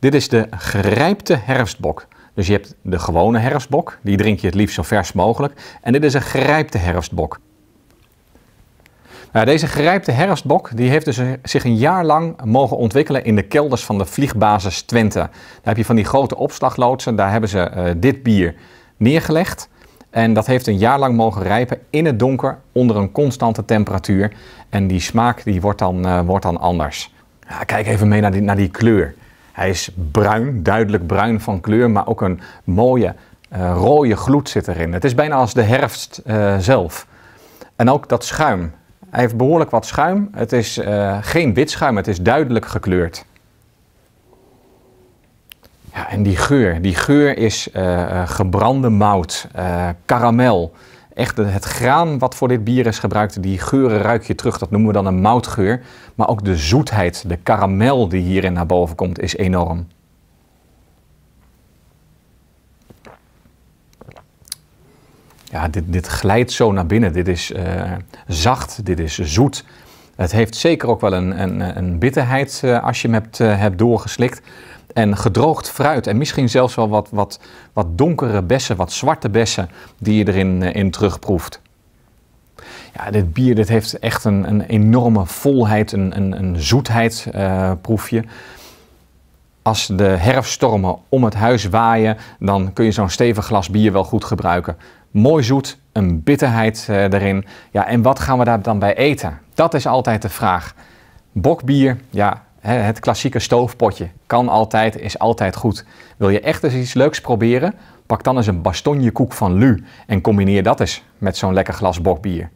Dit is de gerijpte herfstbok. Dus je hebt de gewone herfstbok, die drink je het liefst zo vers mogelijk. En dit is een gerijpte herfstbok. Nou, deze gerijpte herfstbok die heeft dus zich een jaar lang mogen ontwikkelen in de kelders van de vliegbasis Twente. Daar heb je van die grote opslagloodsen, daar hebben ze eh, dit bier neergelegd. En dat heeft een jaar lang mogen rijpen in het donker onder een constante temperatuur. En die smaak die wordt, dan, eh, wordt dan anders. Ja, kijk even mee naar die, naar die kleur. Hij is bruin, duidelijk bruin van kleur, maar ook een mooie uh, rode gloed zit erin. Het is bijna als de herfst eh, zelf. En ook dat schuim. Hij heeft behoorlijk wat schuim. Het is eh, geen wit schuim, het is duidelijk gekleurd. Ja, en die geur. Die geur is gebrande mout, karamel echt het graan wat voor dit bier is gebruikt, die geuren ruik je terug. Dat noemen we dan een moutgeur. Maar ook de zoetheid, de karamel die hierin naar boven komt, is enorm. Ja, dit, dit glijdt zo naar binnen. Dit is eh, zacht, dit is zoet. Het heeft zeker ook wel een, een, een bitterheid eh, als je hem hebt, eh, hebt doorgeslikt. En gedroogd fruit en misschien zelfs wel wat, wat, wat donkere bessen, wat zwarte bessen die je erin eh, in terugproeft. Ja, dit bier dit heeft echt een, een enorme volheid, een, een, een zoetheidsproefje. Eh, uh, als de herfststormen om het huis waaien, dan kun je zo'n stevig glas bier wel goed gebruiken. Mooi zoet, een bitterheid uh, erin. Ja, en wat gaan we daar dan bij eten? Dat is altijd de vraag. Bokbier, ja, het klassieke stoofpotje. Kan altijd, is altijd goed. Wil je echt eens iets leuks proberen? Pak dan eens een koek van Lu en combineer dat eens met zo'n lekker glas bokbier.